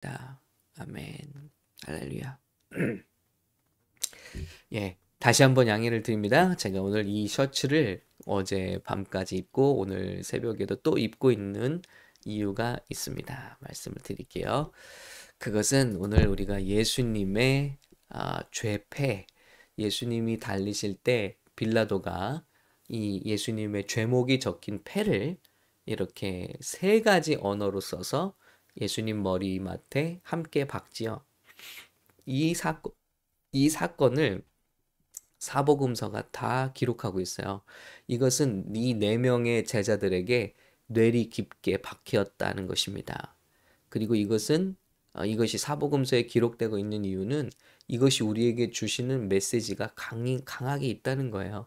있다. 아멘. 할렐루야. 예, 다시 한번 양해를 드립니다. 제가 오늘 이 셔츠를 어제 밤까지 입고 오늘 새벽에도 또 입고 있는 이유가 있습니다. 말씀을 드릴게요. 그것은 오늘 우리가 예수님의 아, 죄패, 예수님이 달리실 때 빌라도가 이 예수님의 죄목이 적힌 패를 이렇게 세 가지 언어로 써서 예수님 머리맡에 함께 박지요이 사건 이 사건을 사복음서가 다 기록하고 있어요. 이것은 이네 명의 제자들에게 뇌리 깊게 박혔다는 것입니다. 그리고 이것은 어, 이것이 사복음서에 기록되고 있는 이유는 이것이 우리에게 주시는 메시지가 강인, 강하게 있다는 거예요.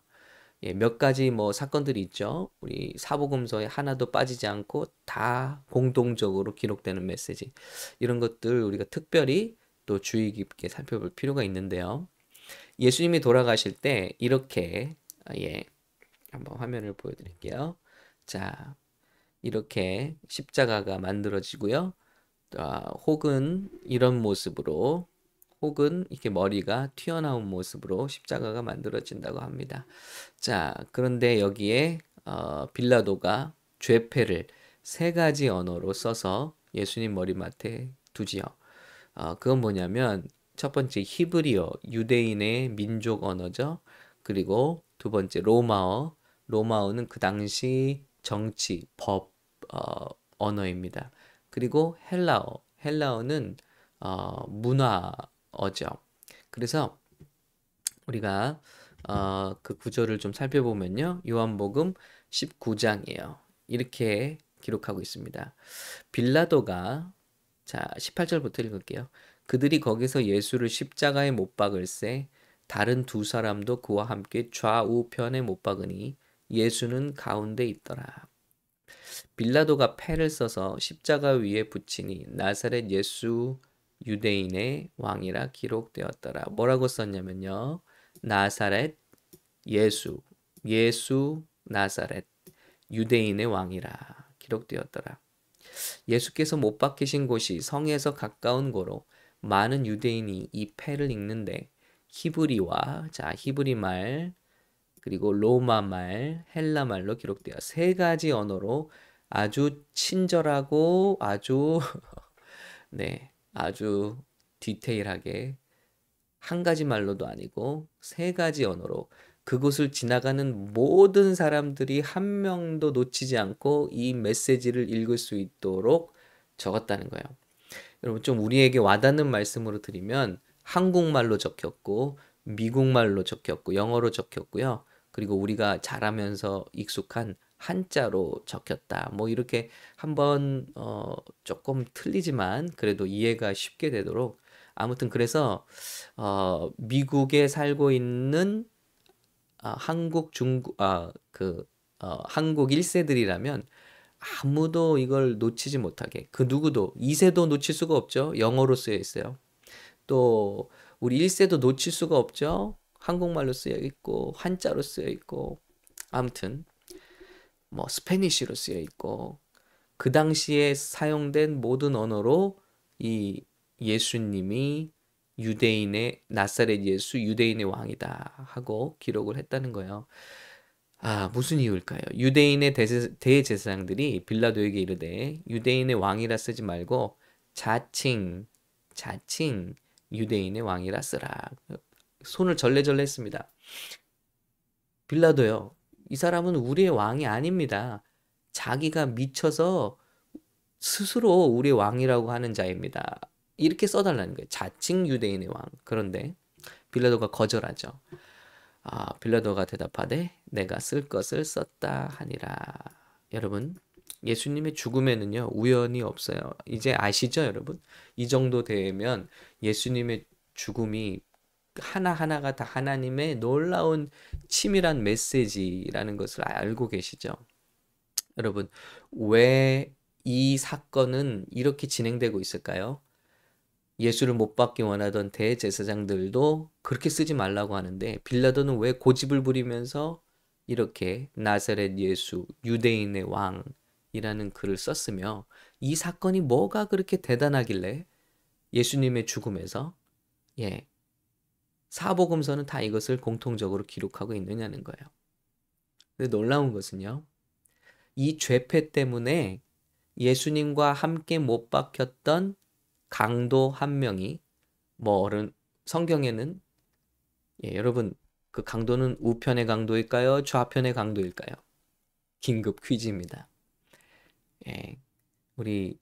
예, 몇 가지 뭐 사건들이 있죠. 우리 사복음서에 하나도 빠지지 않고 다 공동적으로 기록되는 메시지. 이런 것들 우리가 특별히 또 주의 깊게 살펴볼 필요가 있는데요. 예수님이 돌아가실 때 이렇게 예. 한번 화면을 보여 드릴게요. 자. 이렇게 십자가가 만들어지고요. 아, 혹은 이런 모습으로 혹은 이렇게 머리가 튀어나온 모습으로 십자가가 만들어진다고 합니다. 자, 그런데 여기에 어, 빌라도가 죄패를 세 가지 언어로 써서 예수님 머리맡에 두지요. 어, 그건 뭐냐면 첫 번째 히브리어 유대인의 민족 언어죠. 그리고 두 번째 로마어 로마어는 그 당시 정치 법 어, 언어입니다. 그리고 헬라어 헬라어는 어, 문화 어죠. 그래서 우리가 어, 그 구절을 좀 살펴보면요. 요한복음 19장이에요. 이렇게 기록하고 있습니다. 빌라도가 자 18절부터 읽을게요. 그들이 거기서 예수를 십자가에 못 박을세 다른 두 사람도 그와 함께 좌우편에 못 박으니 예수는 가운데 있더라. 빌라도가 패를 써서 십자가 위에 붙이니 나사렛 예수 유대인의 왕이라 기록되었더라. 뭐라고 썼냐면요. 나사렛 예수 예수 나사렛 유대인의 왕이라 기록되었더라. 예수께서 못 박히신 곳이 성에서 가까운 고로 많은 유대인이 이 패를 읽는데 히브리와 자 히브리 말 그리고 로마 말 헬라 말로 기록되어 세 가지 언어로 아주 친절하고 아주 네 아주 디테일하게 한 가지 말로도 아니고 세 가지 언어로 그곳을 지나가는 모든 사람들이 한 명도 놓치지 않고 이 메시지를 읽을 수 있도록 적었다는 거예요. 여러분 좀 우리에게 와닿는 말씀으로 드리면 한국말로 적혔고 미국말로 적혔고 영어로 적혔고요. 그리고 우리가 잘하면서 익숙한 한자로 적혔다. 뭐 이렇게 한번 어 조금 틀리지만 그래도 이해가 쉽게 되도록 아무튼 그래서 어 미국에 살고 있는 아, 한국 중국 아그 어, 한국 1세들이라면 아무도 이걸 놓치지 못하게 그 누구도 2세도 놓칠 수가 없죠. 영어로 쓰여 있어요. 또 우리 1세도 놓칠 수가 없죠. 한국말로 쓰여 있고 한자로 쓰여 있고 아무튼 뭐 스페니쉬로 쓰여 있고 그 당시에 사용된 모든 언어로 이 예수님이 유대인의 나사렛 예수 유대인의 왕이다 하고 기록을 했다는 거예요. 아 무슨 이유일까요? 유대인의 대제사장들이 빌라도에게 이르되 유대인의 왕이라 쓰지 말고 자칭 자칭 유대인의 왕이라 쓰라 손을 절레절레 했습니다. 빌라도요 이 사람은 우리의 왕이 아닙니다. 자기가 미쳐서 스스로 우리의 왕이라고 하는 자입니다. 이렇게 써달라는 거예요. 자칭 유대인의 왕. 그런데 빌라도가 거절하죠. 아, 빌라도가 대답하되 내가 쓸 것을 썼다 하니라. 여러분, 예수님의 죽음에는요, 우연이 없어요. 이제 아시죠, 여러분? 이 정도 되면 예수님의 죽음이 하나하나가 다 하나님의 놀라운 치밀한 메시지라는 것을 알고 계시죠. 여러분, 왜 이 사건은 이렇게 진행되고 있을까요? 예수를 못 받기 원하던 대제사장들도 그렇게 쓰지 말라고 하는데 빌라도는 왜 고집을 부리면서 이렇게 나사렛 예수 유대인의 왕이라는 글을 썼으며 이 사건이 뭐가 그렇게 대단하길래 예수님의 죽음에서 예 사복음서는 다 이것을 공통적으로 기록하고 있느냐는 거예요. 근데 놀라운 것은요. 이 죄패 때문에 예수님과 함께 못 박혔던 강도 한 명이 뭐 어른 성경에는 예, 여러분 그 강도는 우편의 강도일까요? 좌편의 강도일까요? 긴급 퀴즈입니다. 예, 우리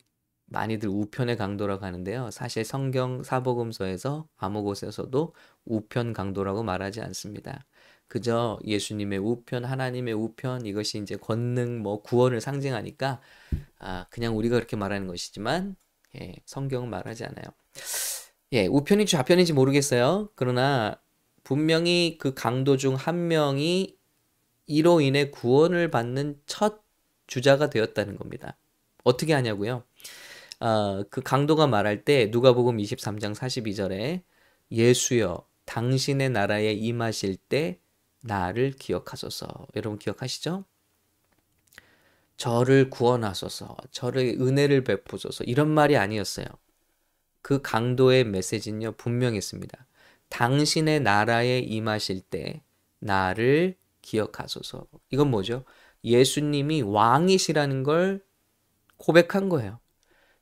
많이들 우편의 강도라고 하는데요. 사실 성경 사복음서에서 아무 곳에서도 우편 강도라고 말하지 않습니다. 그저 예수님의 우편, 하나님의 우편 이것이 이제 권능, 뭐 구원을 상징하니까 아, 그냥 우리가 그렇게 말하는 것이지만 예, 성경은 말하지 않아요. 예, 우편인지 좌편인지 모르겠어요. 그러나 분명히 그 강도 중 한 명이 이로 인해 구원을 받는 첫 주자가 되었다는 겁니다. 어떻게 하냐고요? 어, 그 강도가 말할 때 누가복음 23장 42절에 예수여 당신의 나라에 임하실 때 나를 기억하소서. 여러분 기억하시죠? 저를 구원하소서. 저를 은혜를 베푸소서. 이런 말이 아니었어요. 그 강도의 메시지는요 분명했습니다. 당신의 나라에 임하실 때 나를 기억하소서. 이건 뭐죠? 예수님이 왕이시라는 걸 고백한 거예요.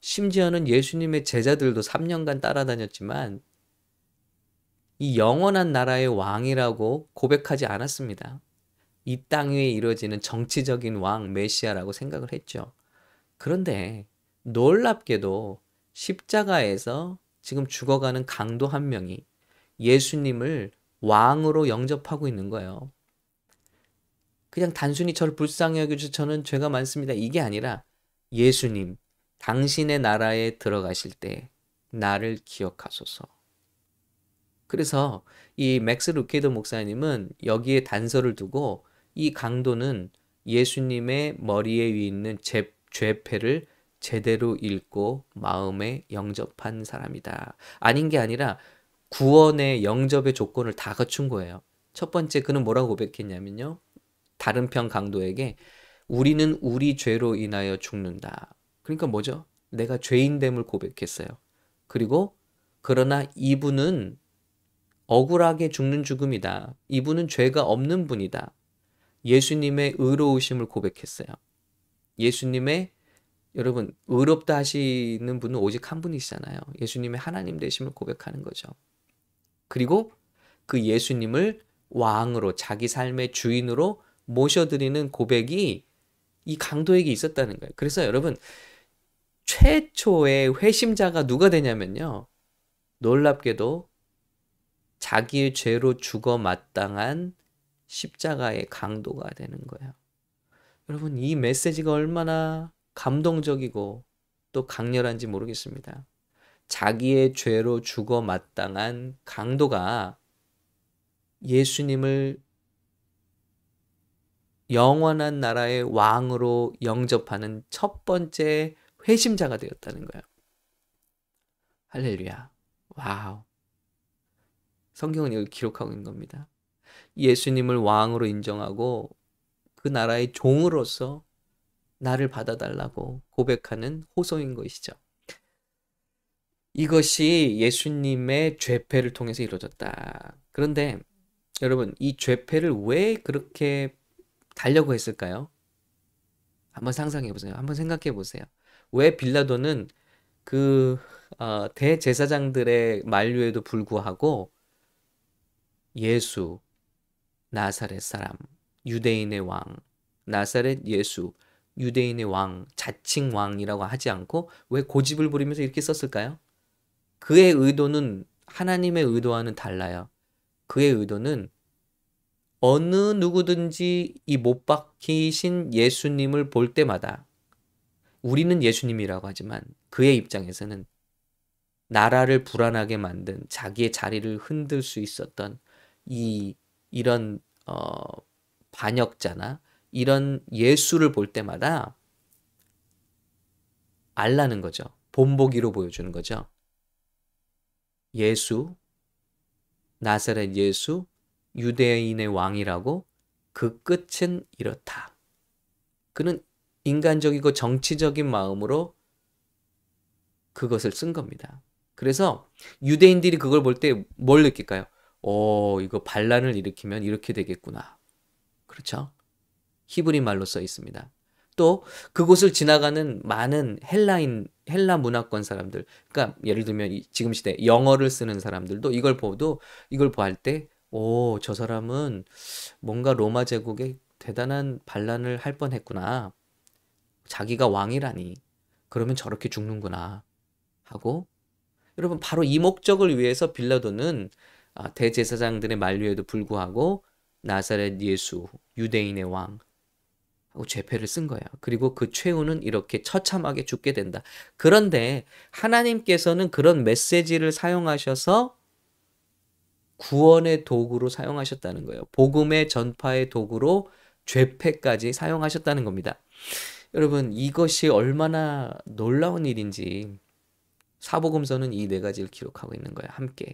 심지어는 예수님의 제자들도 3년간 따라다녔지만 이 영원한 나라의 왕이라고 고백하지 않았습니다. 이 땅 위에 이뤄지는 정치적인 왕 메시아라고 생각을 했죠. 그런데 놀랍게도 십자가에서 지금 죽어가는 강도 한 명이 예수님을 왕으로 영접하고 있는 거예요. 그냥 단순히 저를 불쌍히 여겨주셔서 저는 죄가 많습니다. 이게 아니라 예수님, 당신의 나라에 들어가실 때 나를 기억하소서. 그래서 이 맥스 루케드 목사님은 여기에 단서를 두고 이 강도는 예수님의 머리에 위 있는 제, 죄패를 제대로 읽고 마음에 영접한 사람이다. 아닌 게 아니라 구원의 영접의 조건을 다 갖춘 거예요. 첫 번째 그는 뭐라고 고백했냐면요. 다른 편 강도에게 우리는 우리 죄로 인하여 죽는다. 그러니까 뭐죠? 내가 죄인됨을 고백했어요. 그리고 그러나 이분은 억울하게 죽는 죽음이다. 이분은 죄가 없는 분이다. 예수님의 의로우심을 고백했어요. 예수님의 여러분 의롭다 하시는 분은 오직 한 분이시잖아요. 예수님의 하나님 되심을 고백하는 거죠. 그리고 그 예수님을 왕으로 자기 삶의 주인으로 모셔드리는 고백이 이 강도에게 있었다는 거예요. 그래서 여러분 최초의 회심자가 누가 되냐면요. 놀랍게도 자기의 죄로 죽어 마땅한 십자가의 강도가 되는 거예요. 여러분, 이 메시지가 얼마나 감동적이고 또 강렬한지 모르겠습니다. 자기의 죄로 죽어 마땅한 강도가 예수님을 영원한 나라의 왕으로 영접하는 첫 번째 회심자가 되었다는 거야. 할렐루야. 와우. 성경은 이걸 기록하고 있는 겁니다. 예수님을 왕으로 인정하고 그 나라의 종으로서 나를 받아달라고 고백하는 호소인 것이죠. 이것이 예수님의 죄패를 통해서 이루어졌다. 그런데 여러분, 이 죄패를 왜 그렇게 달려고 했을까요? 한번 상상해 보세요. 한번 생각해 보세요. 왜 빌라도는 그 어, 대제사장들의 만류에도 불구하고 예수 나사렛 사람 유대인의 왕 나사렛 예수 유대인의 왕 자칭 왕이라고 하지 않고 왜 고집을 부리면서 이렇게 썼을까요? 그의 의도는 하나님의 의도와는 달라요. 그의 의도는 어느 누구든지 이 못 박히신 예수님을 볼 때마다 우리는 예수님이라고 하지만 그의 입장에서는 나라를 불안하게 만든 자기의 자리를 흔들 수 있었던 이 이런 어 반역자나 이런 예수를 볼 때마다 알라는 거죠. 본보기로 보여주는 거죠. 예수 나사렛 예수 유대인의 왕이라고 그 끝은 이렇다. 그는 인간적이고 정치적인 마음으로 그것을 쓴 겁니다. 그래서 유대인들이 그걸 볼 때 뭘 느낄까요? 오, 어, 이거 반란을 일으키면 이렇게 되겠구나. 그렇죠? 히브리 말로 써 있습니다. 또 그곳을 지나가는 많은 헬라인 헬라 문화권 사람들, 그러니까 예를 들면 지금 시대 영어를 쓰는 사람들도 이걸 보도 이걸 보할 때, 오, 저 사람은 뭔가 로마 제국의 대단한 반란을 할 뻔했구나. 자기가 왕이라니. 그러면 저렇게 죽는구나. 하고, 여러분, 바로 이 목적을 위해서 빌라도는 아, 대제사장들의 만류에도 불구하고 나사렛 예수, 유대인의 왕, 하고 죄패를 쓴 거예요. 그리고 그 최후는 이렇게 처참하게 죽게 된다. 그런데 하나님께서는 그런 메시지를 사용하셔서 구원의 도구로 사용하셨다는 거예요. 복음의 전파의 도구로 죄패까지 사용하셨다는 겁니다. 여러분 이것이 얼마나 놀라운 일인지 사복음서는 이 네 가지를 기록하고 있는 거예요. 함께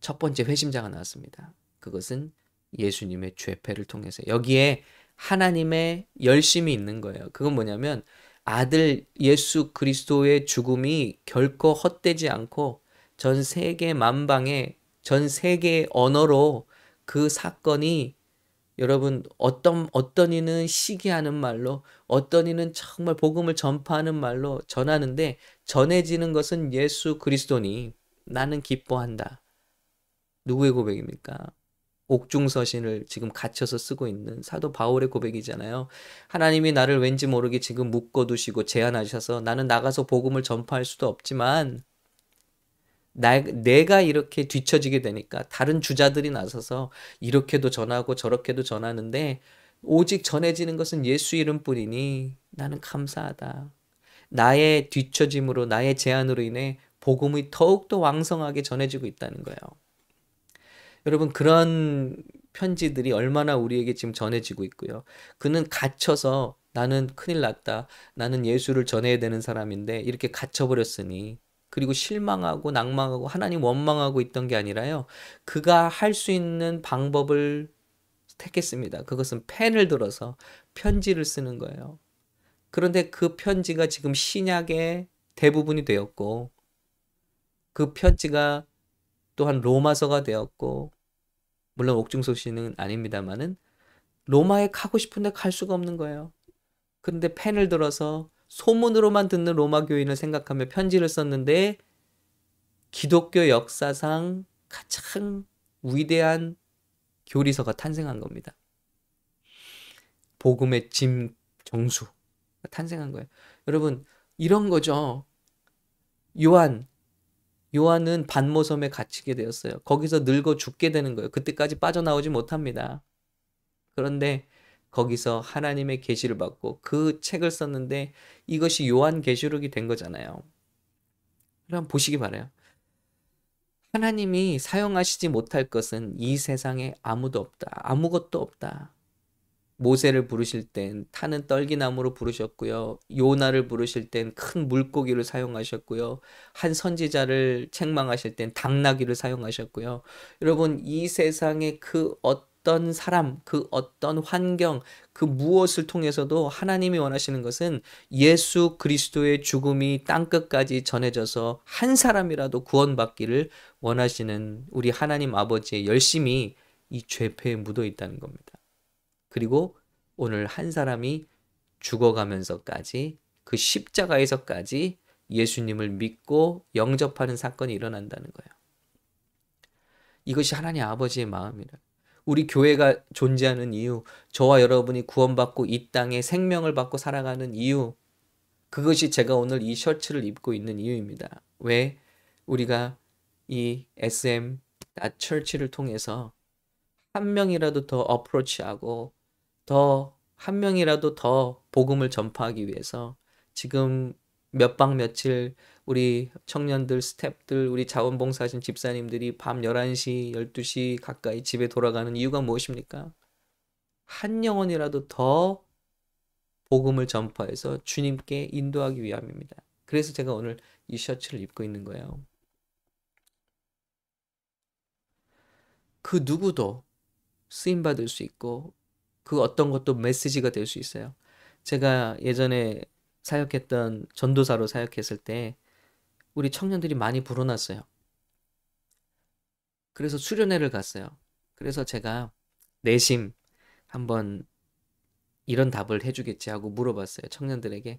첫 번째 회심자가 나왔습니다. 그것은 예수님의 죄패를 통해서 여기에 하나님의 열심이 있는 거예요. 그건 뭐냐면 아들 예수 그리스도의 죽음이 결코 헛되지 않고 전 세계 만방에 전 세계 언어로 그 사건이 여러분 어떤 어떤 이는 시기하는 말로 어떤 이는 정말 복음을 전파하는 말로 전하는데 전해지는 것은 예수 그리스도니 나는 기뻐한다. 누구의 고백입니까? 옥중서신을 지금 갇혀서 쓰고 있는 사도 바울의 고백이잖아요. 하나님이 나를 왠지 모르게 지금 묶어두시고 제안하셔서 나는 나가서 복음을 전파할 수도 없지만 나, 내가 이렇게 뒤처지게 되니까 다른 주자들이 나서서 이렇게도 전하고 저렇게도 전하는데 오직 전해지는 것은 예수 이름뿐이니 나는 감사하다. 나의 뒤처짐으로 나의 제안으로 인해 복음이 더욱더 왕성하게 전해지고 있다는 거예요. 여러분 그런 편지들이 얼마나 우리에게 지금 전해지고 있고요. 그는 갇혀서 나는 큰일 났다. 나는 예수를 전해야 되는 사람인데 이렇게 갇혀버렸으니 그리고 실망하고 낭망하고 하나님 원망하고 있던 게 아니라요. 그가 할 수 있는 방법을 택했습니다. 그것은 펜을 들어서 편지를 쓰는 거예요. 그런데 그 편지가 지금 신약의 대부분이 되었고 그 편지가 또한 로마서가 되었고 물론 옥중소 씨는 아닙니다만은 로마에 가고 싶은데 갈 수가 없는 거예요. 그런데 펜을 들어서 소문으로만 듣는 로마 교인을 생각하며 편지를 썼는데 기독교 역사상 가장 위대한 교리서가 탄생한 겁니다. 복음의 짐 정수 탄생한 거예요. 여러분 이런 거죠. 요한 요한은 반모섬에 갇히게 되었어요. 거기서 늙어 죽게 되는 거예요. 그때까지 빠져나오지 못합니다. 그런데 거기서 하나님의 계시를 받고 그 책을 썼는데 이것이 요한 계시록이 된 거잖아요. 그럼 보시기 바래요. 하나님이 사용하시지 못할 것은 이 세상에 아무도 없다. 아무것도 없다. 모세를 부르실 땐 타는 떨기나무로 부르셨고요. 요나를 부르실 땐 큰 물고기를 사용하셨고요. 한 선지자를 책망하실 땐 당나귀를 사용하셨고요. 여러분 이 세상에 그 어떤 어떤 사람, 그 어떤 환경, 그 무엇을 통해서도 하나님이 원하시는 것은 예수 그리스도의 죽음이 땅끝까지 전해져서 한 사람이라도 구원받기를 원하시는 우리 하나님 아버지의 열심이 이 죄패에 묻어 있다는 겁니다. 그리고 오늘 한 사람이 죽어가면서까지 그 십자가에서까지 예수님을 믿고 영접하는 사건이 일어난다는 거예요. 이것이 하나님 아버지의 마음이라. 우리 교회가 존재하는 이유, 저와 여러분이 구원받고 이 땅에 생명을 받고 살아가는 이유, 그것이 제가 오늘 이 셔츠를 입고 있는 이유입니다. 왜 우리가 이 SM 철치를 통해서 한 명이라도 더 어프로치하고 더 한 명이라도 더 복음을 전파하기 위해서 지금 몇박 며칠 우리 청년들, 스탭들, 우리 자원봉사하신 집사님들이 밤 11시, 12시 가까이 집에 돌아가는 이유가 무엇입니까? 한 영혼이라도 더 복음을 전파해서 주님께 인도하기 위함입니다. 그래서 제가 오늘 이 셔츠를 입고 있는 거예요. 그 누구도 쓰임 받을 수 있고 그 어떤 것도 메시지가 될 수 있어요. 제가 예전에 사역했던 전도사로 사역했을 때 우리 청년들이 많이 불어났어요. 그래서 수련회를 갔어요. 그래서 제가 내심 한번 이런 답을 해주겠지 하고 물어봤어요. 청년들에게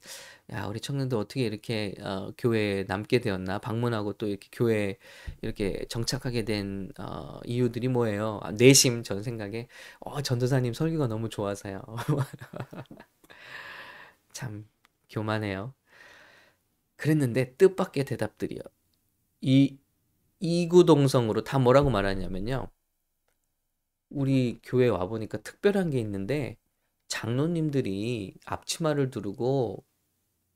야 우리 청년들 어떻게 이렇게 어, 교회에 남게 되었나 방문하고 또 이렇게 교회에 이렇게 정착하게 된 어, 이유들이 뭐예요? 아, 내심 전 생각에 어, 전도사님 설교가 너무 좋아서요. 참 교만해요. 그랬는데 뜻밖의 대답들이요. 이 이구동성으로 다 뭐라고 말하냐면요. 우리 교회 와 보니까 특별한 게 있는데 장로님들이 앞치마를 두르고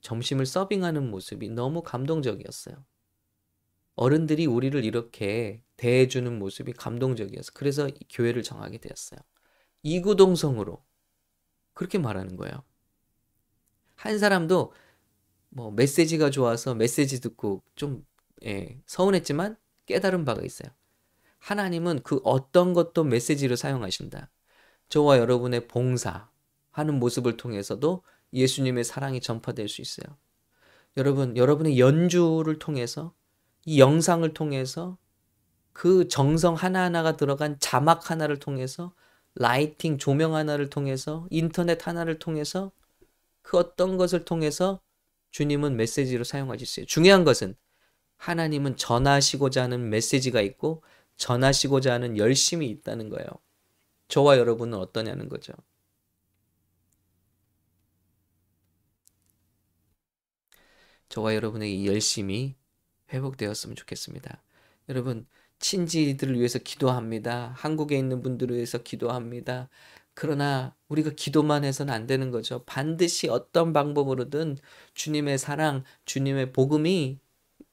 점심을 서빙하는 모습이 너무 감동적이었어요. 어른들이 우리를 이렇게 대해주는 모습이 감동적이어서 그래서 교회를 정하게 되었어요. 이구동성으로 그렇게 말하는 거예요. 한 사람도 뭐 메시지가 좋아서 메시지 듣고 좀 예, 서운했지만 깨달은 바가 있어요. 하나님은 그 어떤 것도 메시지로 사용하신다. 저와 여러분의 봉사하는 모습을 통해서도 예수님의 사랑이 전파될 수 있어요. 여러분, 여러분의 연주를 통해서 이 영상을 통해서 그 정성 하나하나가 들어간 자막 하나를 통해서 라이팅 조명 하나를 통해서 인터넷 하나를 통해서 그 어떤 것을 통해서 주님은 메시지로 사용하실 수 있어요. 중요한 것은 하나님은 전하시고자 하는 메시지가 있고 전하시고자 하는 열심이 있다는 거예요. 저와 여러분은 어떠냐는 거죠. 저와 여러분의 이 열심이 회복되었으면 좋겠습니다. 여러분, 친지들을 위해서 기도합니다. 한국에 있는 분들을 위해서 기도합니다. 그러나 우리가 기도만 해서는 안 되는 거죠. 반드시 어떤 방법으로든 주님의 사랑, 주님의 복음이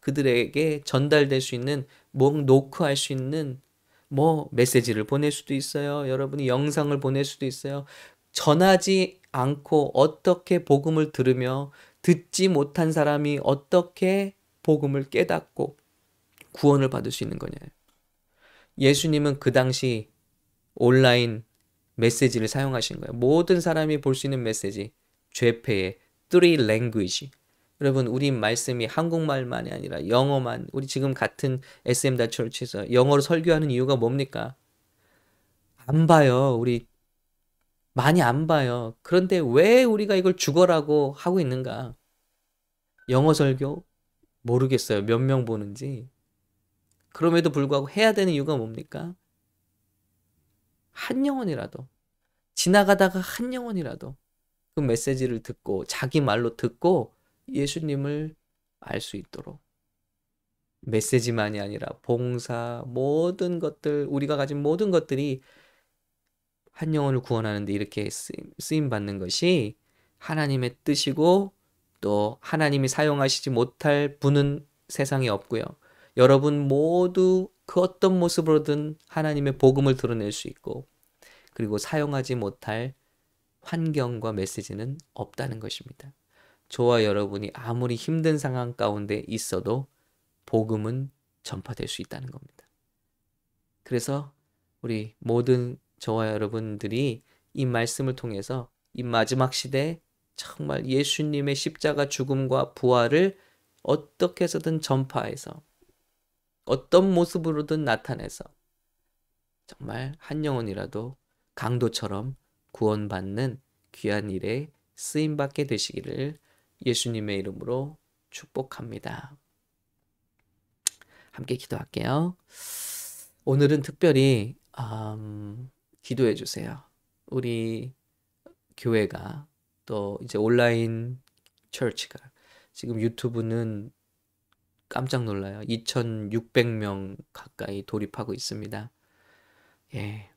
그들에게 전달될 수 있는, 뭐 노크할 수 있는 뭐 메시지를 보낼 수도 있어요. 여러분이 영상을 보낼 수도 있어요. 전하지 않고 어떻게 복음을 들으며 듣지 못한 사람이 어떻게 복음을 깨닫고 구원을 받을 수 있는 거냐. 예수님은 그 당시 온라인 메시지를 사용하신 거예요. 모든 사람이 볼 수 있는 메시지. 죄패의 three language. 여러분 우리 말씀이 한국말만이 아니라 영어만 우리 지금 같은 SM 다처치에서 영어로 설교하는 이유가 뭡니까? 안 봐요. 우리 많이 안 봐요. 그런데 왜 우리가 이걸 죽어라고 하고 있는가? 영어 설교 모르겠어요. 몇 명 보는지. 그럼에도 불구하고 해야 되는 이유가 뭡니까? 한 영혼이라도 지나가다가 한 영혼이라도 그 메시지를 듣고 자기 말로 듣고 예수님을 알 수 있도록 메시지만이 아니라 봉사 모든 것들 우리가 가진 모든 것들이 한 영혼을 구원하는데 이렇게 쓰임 받는 것이 하나님의 뜻이고 또 하나님이 사용하시지 못할 분은 세상에 없고요. 여러분 모두 그 어떤 모습으로든 하나님의 복음을 드러낼 수 있고 그리고 사용하지 못할 환경과 메시지는 없다는 것입니다. 저와 여러분이 아무리 힘든 상황 가운데 있어도 복음은 전파될 수 있다는 겁니다. 그래서 우리 모든 저와 여러분들이 이 말씀을 통해서 이 마지막 시대에 정말 예수님의 십자가 죽음과 부활을 어떻게 해서든 전파해서 어떤 모습으로든 나타내서 정말 한 영혼이라도 강도처럼 구원받는 귀한 일에 쓰임받게 되시기를 예수님의 이름으로 축복합니다. 함께 기도할게요. 오늘은 특별히 음, 기도해 주세요. 우리 교회가 또 이제 온라인 철치가 지금 유튜브는 깜짝 놀라요. 2,600명 가까이 돌입하고 있습니다. 예.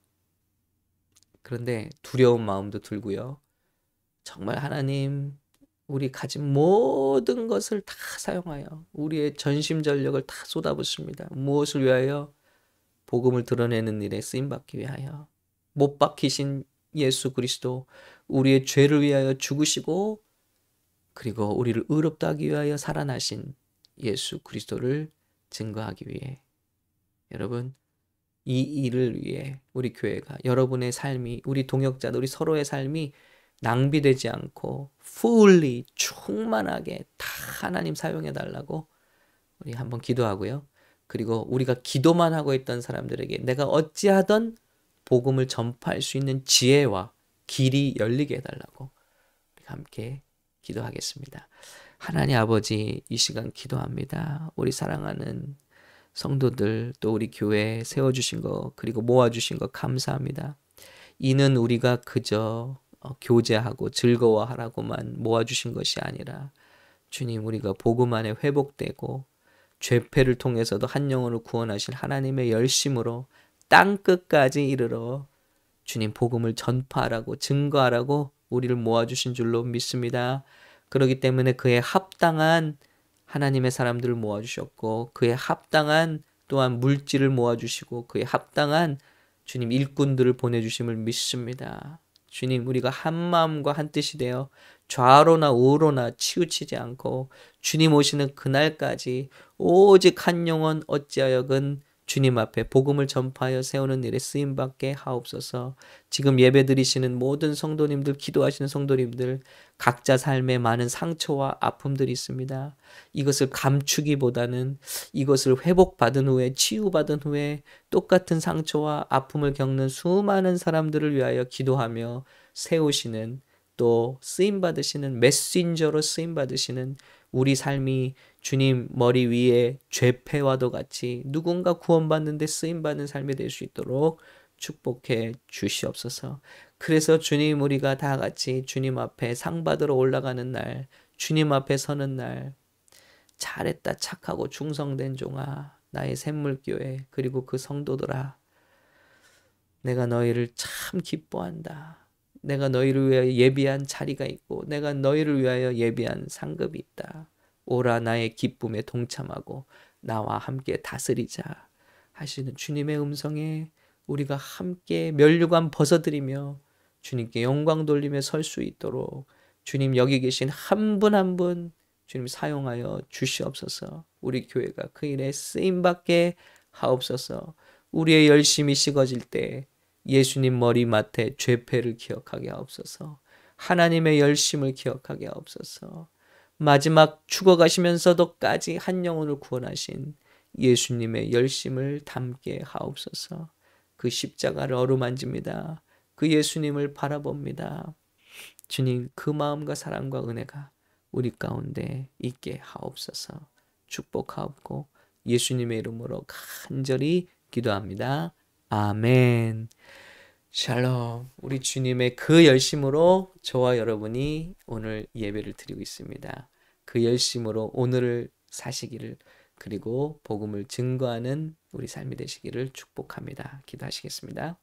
그런데 두려운 마음도 들고요. 정말 하나님, 우리 가진 모든 것을 다 사용하여 우리의 전심전력을 다 쏟아붓습니다. 무엇을 위하여? 복음을 드러내는 일에 쓰임받기 위하여. 못 박히신 예수 그리스도, 우리의 죄를 위하여 죽으시고, 그리고 우리를 의롭다 하기 위하여 살아나신 예수 그리스도를 증거하기 위해 여러분 이 일을 위해 우리 교회가 여러분의 삶이 우리 동역자들 우리 서로의 삶이 낭비되지 않고 fully 충만하게 다 하나님 사용해 달라고 우리 한번 기도하고요. 그리고 우리가 기도만 하고 있던 사람들에게 내가 어찌하던 복음을 전파할 수 있는 지혜와 길이 열리게 해달라고 함께 기도하겠습니다. 하나님 아버지 이 시간 기도합니다. 우리 사랑하는 성도들 또 우리 교회 세워주신 것 그리고 모아주신 것 감사합니다. 이는 우리가 그저 어, 교제하고 즐거워하라고만 모아주신 것이 아니라 주님 우리가 복음 안에 회복되고 죄패를 통해서도 한 영혼을 구원하신 하나님의 열심으로 땅 끝까지 이르러 주님 복음을 전파하라고 증거하라고 우리를 모아주신 줄로 믿습니다. 그러기 때문에 그에 합당한 하나님의 사람들을 모아주셨고 그에 합당한 또한 물질을 모아주시고 그에 합당한 주님 일꾼들을 보내주심을 믿습니다. 주님 우리가 한 마음과 한 뜻이 되어 좌로나 우로나 치우치지 않고 주님 오시는 그날까지 오직 한 영혼 어찌하여건 주님 앞에 복음을 전파하여 세우는 일에 쓰임 받게 하옵소서. 지금 예배 드리시는 모든 성도님들, 기도하시는 성도님들, 각자 삶에 많은 상처와 아픔들이 있습니다. 이것을 감추기보다는 이것을 회복받은 후에 치유받은 후에 똑같은 상처와 아픔을 겪는 수많은 사람들을 위하여 기도하며 세우시는 또 쓰임 받으시는 메신저로 쓰임 받으시는 우리 삶이 주님 머리 위에 죄패와도 같이 누군가 구원받는데 쓰임받는 삶이 될 수 있도록 축복해 주시옵소서. 그래서 주님 우리가 다 같이 주님 앞에 상 받으러 올라가는 날, 주님 앞에 서는 날, 잘했다 착하고 충성된 종아, 나의 샘물교회 그리고 그 성도들아, 내가 너희를 참 기뻐한다. 내가 너희를 위하여 예비한 자리가 있고, 내가 너희를 위하여 예비한 상급이 있다. 오라 나의 기쁨에 동참하고 나와 함께 다스리자 하시는 주님의 음성에 우리가 함께 면류관 벗어드리며 주님께 영광 돌림에 설 수 있도록 주님 여기 계신 한 분 한 분 주님 사용하여 주시옵소서 우리 교회가 그 일에 쓰임밖에 하옵소서 우리의 열심이 식어질 때 예수님 머리맡에 죄패를 기억하게 하옵소서 하나님의 열심을 기억하게 하옵소서 마지막 죽어가시면서도까지 한 영혼을 구원하신 예수님의 열심을 담게 하옵소서. 그 십자가를 어루만집니다. 그 예수님을 바라봅니다. 주님 그 마음과 사랑과 은혜가 우리 가운데 있게 하옵소서. 축복하옵고 예수님의 이름으로 간절히 기도합니다. 아멘. 샬롬. 우리 주님의 그 열심으로 저와 여러분이 오늘 예배를 드리고 있습니다. 그 열심으로 오늘을 사시기를 그리고 복음을 증거하는 우리 삶이 되시기를 축복합니다. 기도하시겠습니다.